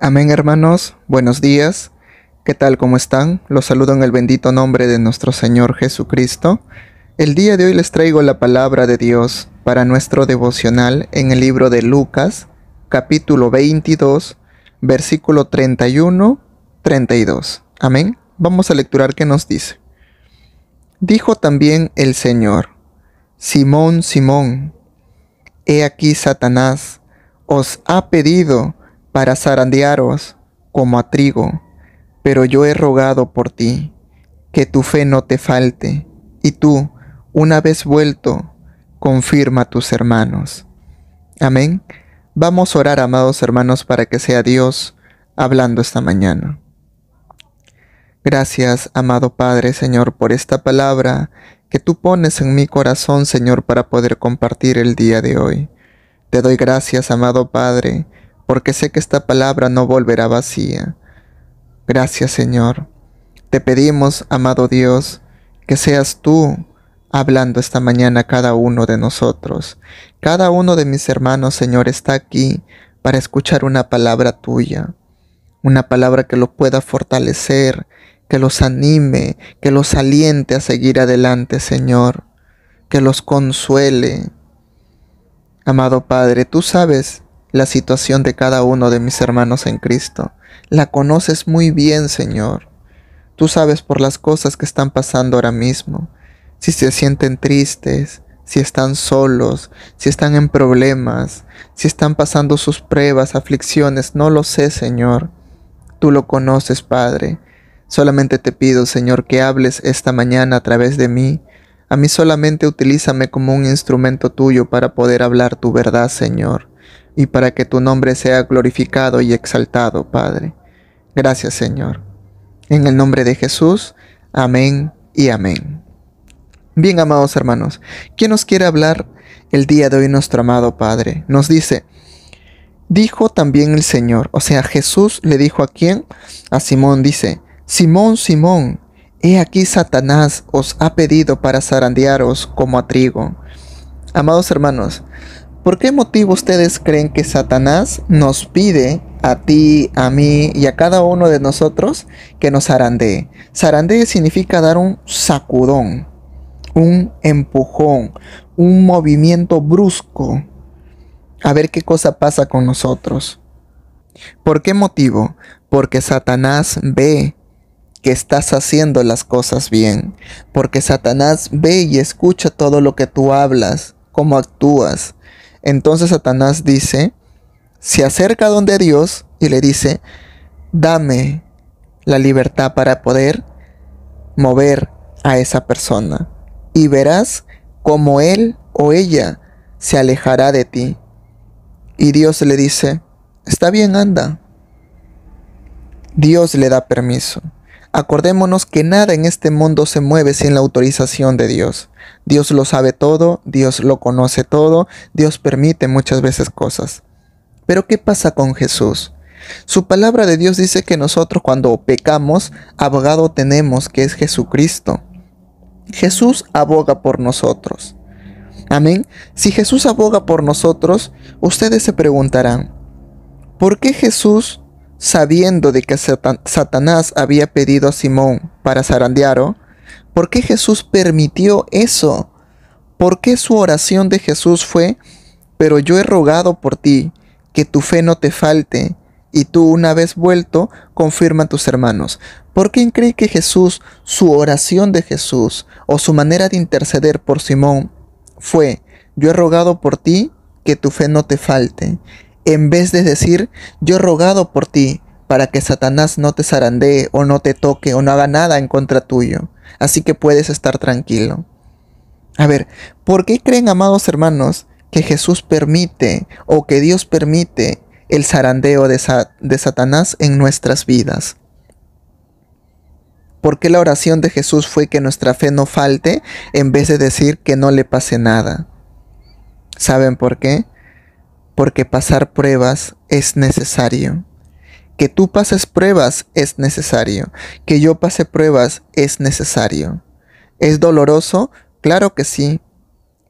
Amén hermanos, buenos días. ¿Qué tal? ¿Cómo están? Los saludo en el bendito nombre de nuestro Señor Jesucristo. El día de hoy les traigo la palabra de Dios para nuestro devocional en el libro de Lucas, capítulo 22, versículo 31, 32. Amén. Vamos a lecturar qué nos dice. Dijo también el Señor, Simón, Simón, he aquí Satanás, os ha pedido para zarandearos como a trigo, pero yo he rogado por ti, que tu fe no te falte, y tú, una vez vuelto, confirma a tus hermanos. Amén. Vamos a orar, amados hermanos, para que sea Dios hablando esta mañana. Gracias, amado Padre, Señor, por esta palabra que tú pones en mi corazón, Señor, para poder compartir el día de hoy. Te doy gracias, amado Padre, porque sé que esta palabra no volverá vacía. Gracias Señor. Te pedimos, amado Dios, que seas tú hablando esta mañana a cada uno de nosotros. Cada uno de mis hermanos, Señor, está aquí para escuchar una palabra tuya, una palabra que lo pueda fortalecer, que los anime, que los aliente a seguir adelante, Señor, que los consuele. Amado Padre, tú sabes la situación de cada uno de mis hermanos en Cristo. La conoces muy bien, Señor. Tú sabes por las cosas que están pasando ahora mismo, si se sienten tristes, si están solos, si están en problemas, si están pasando sus pruebas, aflicciones, no lo sé, Señor. Tú lo conoces, Padre. Solamente te pido, Señor, que hables esta mañana a través de mí. A mí solamente utilízame como un instrumento tuyo para poder hablar tu verdad, Señor y para que tu nombre sea glorificado y exaltado, Padre. Gracias, Señor. En el nombre de Jesús, amén y amén. Bien, amados hermanos, ¿quién nos quiere hablar el día de hoy nuestro amado Padre? Nos dice, dijo también el Señor, o sea, Jesús le dijo a quién? A Simón, dice, Simón, Simón, he aquí Satanás os ha pedido para zarandearos como a trigo. Amados hermanos, ¿Por qué motivo ustedes creen que Satanás nos pide a ti, a mí y a cada uno de nosotros que nos zarandee? Zarandee significa dar un sacudón, un empujón, un movimiento brusco. A ver qué cosa pasa con nosotros. ¿Por qué motivo? Porque Satanás ve que estás haciendo las cosas bien, porque Satanás ve y escucha todo lo que tú hablas, cómo actúas, entonces Satanás dice, se acerca donde Dios y le dice, dame la libertad para poder mover a esa persona. Y verás cómo él o ella se alejará de ti. Y Dios le dice, está bien, anda. Dios le da permiso. Acordémonos que nada en este mundo se mueve sin la autorización de Dios. Dios lo sabe todo, Dios lo conoce todo, Dios permite muchas veces cosas. Pero ¿qué pasa con Jesús? Su palabra de Dios dice que nosotros cuando pecamos, abogado tenemos, que es Jesucristo. Jesús aboga por nosotros. Amén. Si Jesús aboga por nosotros, ustedes se preguntarán, ¿por qué Jesús sabiendo de que Satanás había pedido a Simón para zarandearlo, ¿por qué Jesús permitió eso? ¿Por qué su oración de Jesús fue, pero yo he rogado por ti, que tu fe no te falte, y tú una vez vuelto, confirma a tus hermanos? ¿Por quién cree que Jesús, su oración de Jesús, o su manera de interceder por Simón, fue, yo he rogado por ti, que tu fe no te falte? en vez de decir, yo he rogado por ti para que Satanás no te zarandee o no te toque o no haga nada en contra tuyo. Así que puedes estar tranquilo. A ver, ¿por qué creen, amados hermanos, que Jesús permite o que Dios permite el zarandeo de, Satanás en nuestras vidas? ¿Por qué la oración de Jesús fue que nuestra fe no falte en vez de decir que no le pase nada? ¿Saben por qué? porque pasar pruebas es necesario. Que tú pases pruebas es necesario. Que yo pase pruebas es necesario. ¿Es doloroso? Claro que sí.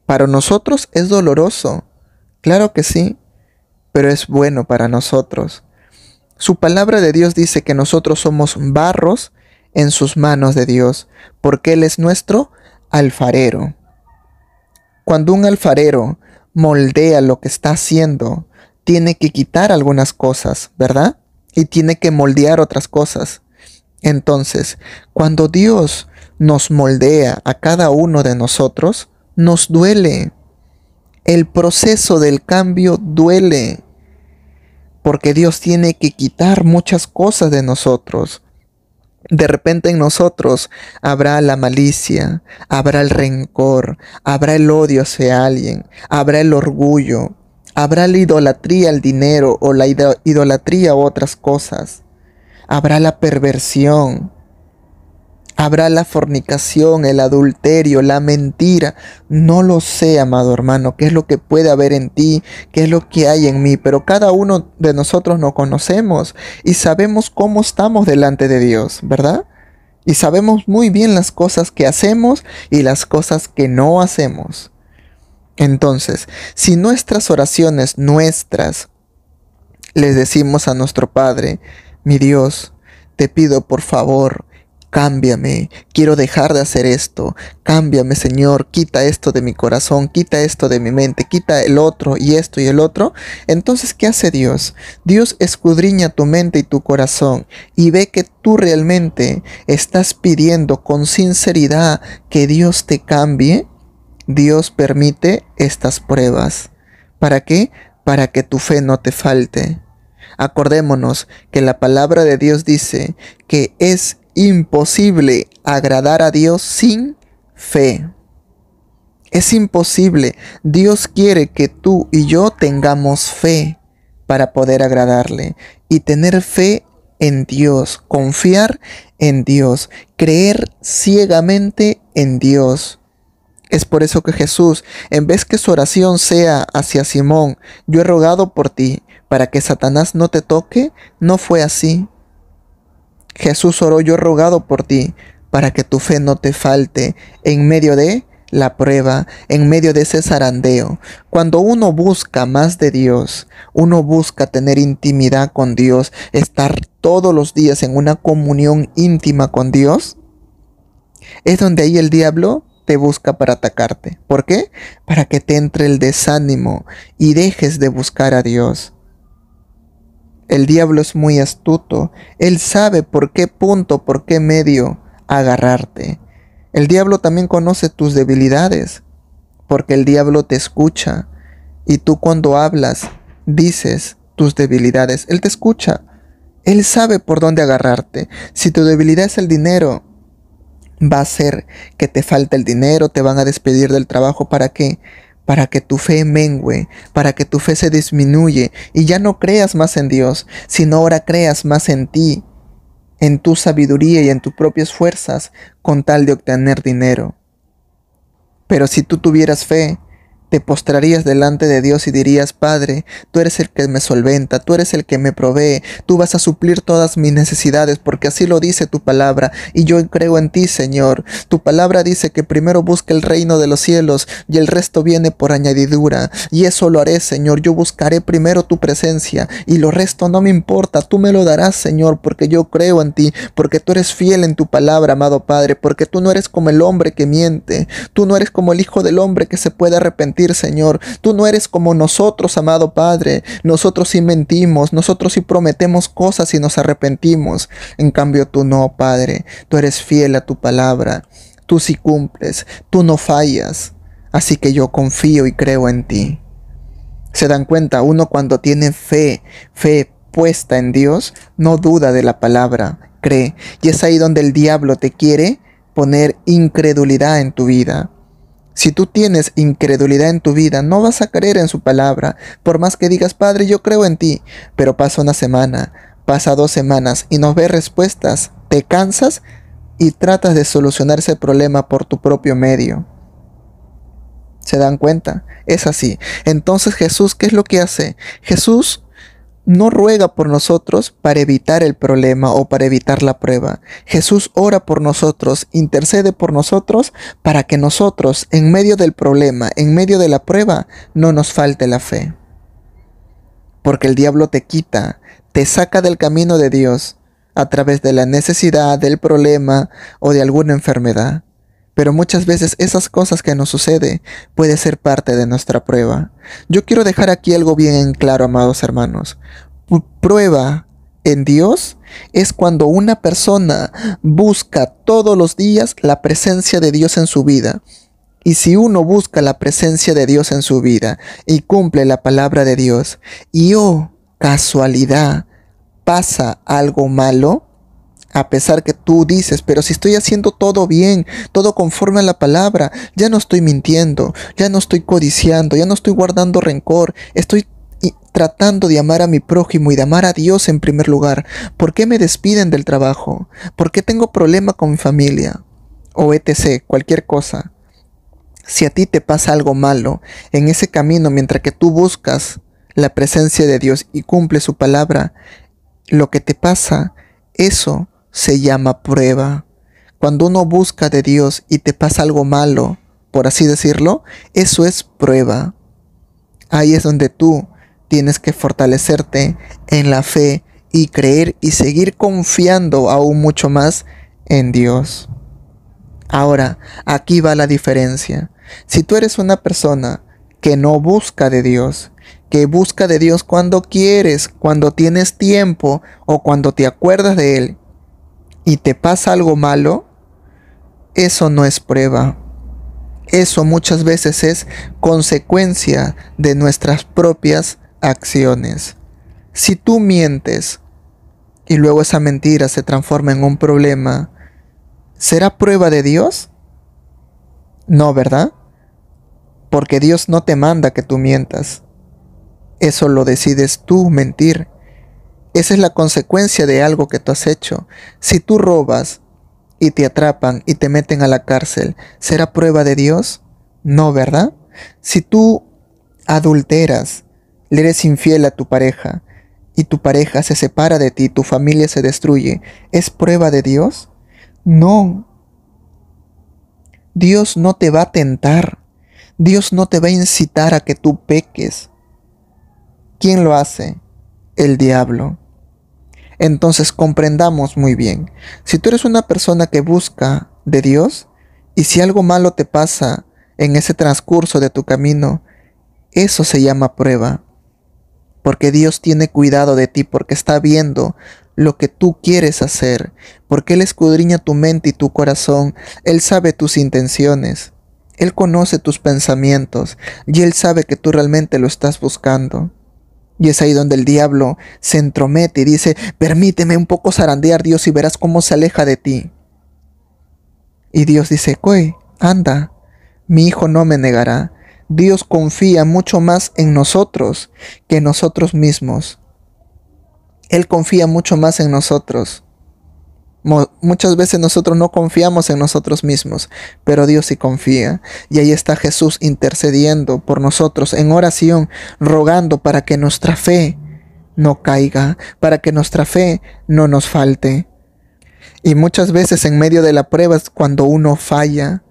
Para nosotros es doloroso. Claro que sí. Pero es bueno para nosotros. Su palabra de Dios dice que nosotros somos barros en sus manos de Dios, porque Él es nuestro alfarero. Cuando un alfarero moldea lo que está haciendo, tiene que quitar algunas cosas, ¿verdad? Y tiene que moldear otras cosas. Entonces, cuando Dios nos moldea a cada uno de nosotros, nos duele. El proceso del cambio duele. Porque Dios tiene que quitar muchas cosas de nosotros. De repente en nosotros habrá la malicia, habrá el rencor, habrá el odio hacia alguien, habrá el orgullo, habrá la idolatría al dinero o la idolatría a otras cosas, habrá la perversión, Habrá la fornicación, el adulterio, la mentira. No lo sé, amado hermano, qué es lo que puede haber en ti, qué es lo que hay en mí. Pero cada uno de nosotros nos conocemos y sabemos cómo estamos delante de Dios, ¿verdad? Y sabemos muy bien las cosas que hacemos y las cosas que no hacemos. Entonces, si nuestras oraciones, nuestras, les decimos a nuestro Padre, mi Dios, te pido por favor cámbiame, quiero dejar de hacer esto, cámbiame Señor, quita esto de mi corazón, quita esto de mi mente, quita el otro y esto y el otro, entonces ¿qué hace Dios? Dios escudriña tu mente y tu corazón y ve que tú realmente estás pidiendo con sinceridad que Dios te cambie. Dios permite estas pruebas. ¿Para qué? Para que tu fe no te falte. Acordémonos que la palabra de Dios dice que es imposible agradar a Dios sin fe. Es imposible. Dios quiere que tú y yo tengamos fe para poder agradarle. Y tener fe en Dios, confiar en Dios, creer ciegamente en Dios. Es por eso que Jesús, en vez que su oración sea hacia Simón, yo he rogado por ti, para que Satanás no te toque, no fue así. Jesús oró, yo rogado por ti para que tu fe no te falte en medio de la prueba, en medio de ese zarandeo. Cuando uno busca más de Dios, uno busca tener intimidad con Dios, estar todos los días en una comunión íntima con Dios, es donde ahí el diablo te busca para atacarte. ¿Por qué? Para que te entre el desánimo y dejes de buscar a Dios. El diablo es muy astuto. Él sabe por qué punto, por qué medio agarrarte. El diablo también conoce tus debilidades, porque el diablo te escucha. Y tú cuando hablas, dices tus debilidades. Él te escucha. Él sabe por dónde agarrarte. Si tu debilidad es el dinero, va a ser que te falte el dinero, te van a despedir del trabajo. ¿Para qué? para que tu fe mengüe, para que tu fe se disminuye y ya no creas más en Dios, sino ahora creas más en ti, en tu sabiduría y en tus propias fuerzas con tal de obtener dinero. Pero si tú tuvieras fe, te postrarías delante de Dios y dirías, Padre, tú eres el que me solventa, tú eres el que me provee, tú vas a suplir todas mis necesidades, porque así lo dice tu palabra, y yo creo en ti, Señor. Tu palabra dice que primero busca el reino de los cielos, y el resto viene por añadidura, y eso lo haré, Señor, yo buscaré primero tu presencia, y lo resto no me importa, tú me lo darás, Señor, porque yo creo en ti, porque tú eres fiel en tu palabra, amado Padre, porque tú no eres como el hombre que miente, tú no eres como el hijo del hombre que se puede arrepentir, Señor. Tú no eres como nosotros, amado Padre. Nosotros sí mentimos, nosotros sí prometemos cosas y nos arrepentimos. En cambio, tú no, Padre. Tú eres fiel a tu palabra. Tú sí cumples, tú no fallas. Así que yo confío y creo en ti. Se dan cuenta, uno cuando tiene fe, fe puesta en Dios, no duda de la palabra, cree. Y es ahí donde el diablo te quiere poner incredulidad en tu vida. Si tú tienes incredulidad en tu vida, no vas a creer en su palabra, por más que digas, Padre, yo creo en ti, pero pasa una semana, pasa dos semanas y no ves respuestas, te cansas y tratas de solucionar ese problema por tu propio medio. ¿Se dan cuenta? Es así. Entonces Jesús, ¿qué es lo que hace? Jesús no ruega por nosotros para evitar el problema o para evitar la prueba. Jesús ora por nosotros, intercede por nosotros para que nosotros, en medio del problema, en medio de la prueba, no nos falte la fe. Porque el diablo te quita, te saca del camino de Dios a través de la necesidad, del problema o de alguna enfermedad. Pero muchas veces esas cosas que nos sucede puede ser parte de nuestra prueba. Yo quiero dejar aquí algo bien claro, amados hermanos. Prueba en Dios es cuando una persona busca todos los días la presencia de Dios en su vida. Y si uno busca la presencia de Dios en su vida y cumple la palabra de Dios y oh, casualidad, pasa algo malo, a pesar que tú dices, pero si estoy haciendo todo bien, todo conforme a la palabra, ya no estoy mintiendo, ya no estoy codiciando, ya no estoy guardando rencor, estoy tratando de amar a mi prójimo y de amar a Dios en primer lugar. ¿Por qué me despiden del trabajo? ¿Por qué tengo problema con mi familia? O etc., cualquier cosa. Si a ti te pasa algo malo en ese camino mientras que tú buscas la presencia de Dios y cumple su palabra, lo que te pasa, eso se llama prueba. Cuando uno busca de Dios y te pasa algo malo, por así decirlo, eso es prueba. Ahí es donde tú tienes que fortalecerte en la fe y creer y seguir confiando aún mucho más en Dios. Ahora, aquí va la diferencia. Si tú eres una persona que no busca de Dios, que busca de Dios cuando quieres, cuando tienes tiempo o cuando te acuerdas de Él y te pasa algo malo, eso no es prueba. Eso muchas veces es consecuencia de nuestras propias acciones. Si tú mientes y luego esa mentira se transforma en un problema, ¿será prueba de Dios? No, ¿verdad? Porque Dios no te manda que tú mientas. Eso lo decides tú mentir. Esa es la consecuencia de algo que tú has hecho. Si tú robas y te atrapan y te meten a la cárcel, ¿será prueba de Dios? No, ¿verdad? Si tú adulteras, le eres infiel a tu pareja y tu pareja se separa de ti, tu familia se destruye, ¿es prueba de Dios? No. Dios no te va a tentar. Dios no te va a incitar a que tú peques. ¿Quién lo hace? El diablo. Entonces comprendamos muy bien, si tú eres una persona que busca de Dios y si algo malo te pasa en ese transcurso de tu camino, eso se llama prueba, porque Dios tiene cuidado de ti, porque está viendo lo que tú quieres hacer, porque Él escudriña tu mente y tu corazón, Él sabe tus intenciones, Él conoce tus pensamientos y Él sabe que tú realmente lo estás buscando. Y es ahí donde el diablo se entromete y dice, permíteme un poco zarandear Dios y verás cómo se aleja de ti. Y Dios dice, Cue, anda, mi hijo no me negará. Dios confía mucho más en nosotros que en nosotros mismos. Él confía mucho más en nosotros. Muchas veces nosotros no confiamos en nosotros mismos, pero Dios sí confía. Y ahí está Jesús intercediendo por nosotros en oración, rogando para que nuestra fe no caiga, para que nuestra fe no nos falte. Y muchas veces en medio de la prueba es cuando uno falla,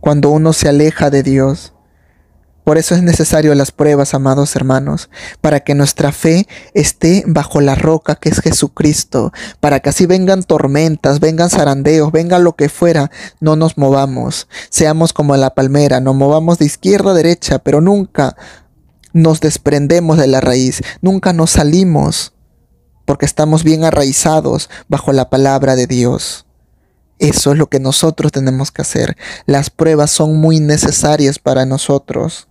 cuando uno se aleja de Dios, por eso es necesario las pruebas, amados hermanos, para que nuestra fe esté bajo la roca que es Jesucristo, para que así vengan tormentas, vengan zarandeos, venga lo que fuera, no nos movamos, seamos como la palmera, nos movamos de izquierda a derecha, pero nunca nos desprendemos de la raíz, nunca nos salimos, porque estamos bien arraizados bajo la palabra de Dios. Eso es lo que nosotros tenemos que hacer. Las pruebas son muy necesarias para nosotros.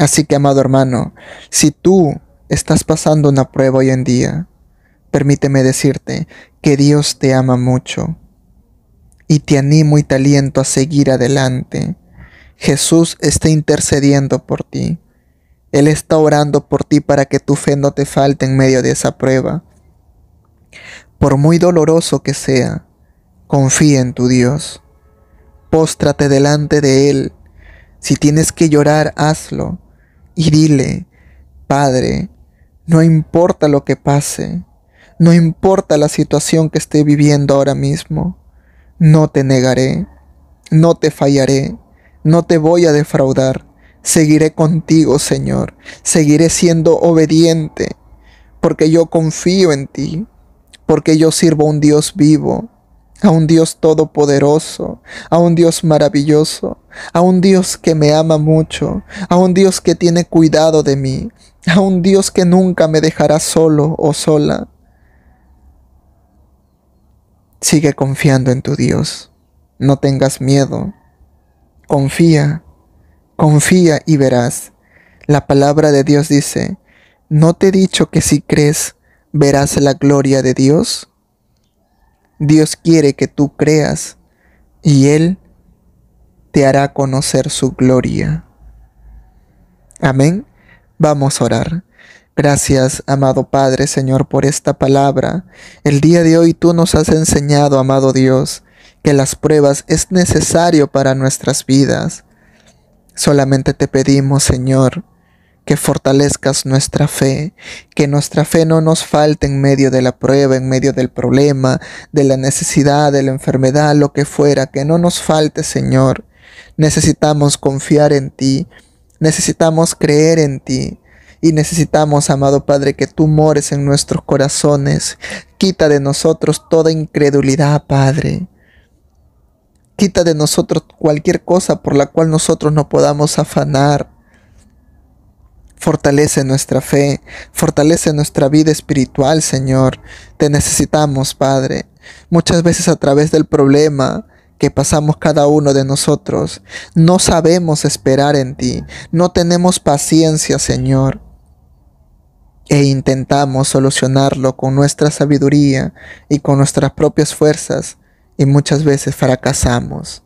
Así que, amado hermano, si tú estás pasando una prueba hoy en día, permíteme decirte que Dios te ama mucho y te animo y te aliento a seguir adelante. Jesús está intercediendo por ti. Él está orando por ti para que tu fe no te falte en medio de esa prueba. Por muy doloroso que sea, confía en tu Dios. Póstrate delante de Él. Si tienes que llorar, hazlo y dile, Padre, no importa lo que pase, no importa la situación que esté viviendo ahora mismo, no te negaré, no te fallaré, no te voy a defraudar, seguiré contigo, Señor, seguiré siendo obediente, porque yo confío en ti, porque yo sirvo a un Dios vivo, a un Dios todopoderoso, a un Dios maravilloso, a un Dios que me ama mucho, a un Dios que tiene cuidado de mí, a un Dios que nunca me dejará solo o sola. Sigue confiando en tu Dios, no tengas miedo, confía, confía y verás. La palabra de Dios dice, ¿no te he dicho que si crees verás la gloria de Dios? Dios quiere que tú creas y Él te hará conocer su gloria. Amén. Vamos a orar. Gracias, amado Padre, Señor, por esta palabra. El día de hoy tú nos has enseñado, amado Dios, que las pruebas es necesario para nuestras vidas. Solamente te pedimos, Señor, que fortalezcas nuestra fe, que nuestra fe no nos falte en medio de la prueba, en medio del problema, de la necesidad, de la enfermedad, lo que fuera, que no nos falte, Señor. Necesitamos confiar en ti, necesitamos creer en ti. Y necesitamos, amado Padre, que tú mores en nuestros corazones. Quita de nosotros toda incredulidad, Padre. Quita de nosotros cualquier cosa por la cual nosotros no podamos afanar Fortalece nuestra fe, fortalece nuestra vida espiritual, Señor. Te necesitamos, Padre. Muchas veces a través del problema, que pasamos cada uno de nosotros. No sabemos esperar en ti. No tenemos paciencia, Señor. E intentamos solucionarlo con nuestra sabiduría y con nuestras propias fuerzas. Y muchas veces fracasamos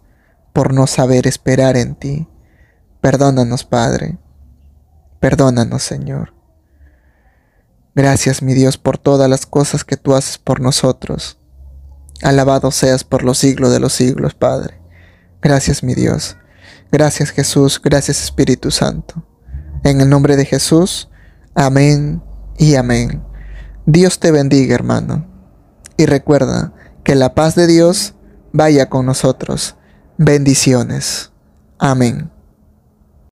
por no saber esperar en ti. Perdónanos, Padre. Perdónanos, Señor. Gracias, mi Dios, por todas las cosas que tú haces por nosotros. Alabado seas por los siglos de los siglos, Padre. Gracias, mi Dios. Gracias, Jesús. Gracias, Espíritu Santo. En el nombre de Jesús. Amén y amén. Dios te bendiga, hermano. Y recuerda que la paz de Dios vaya con nosotros. Bendiciones. Amén.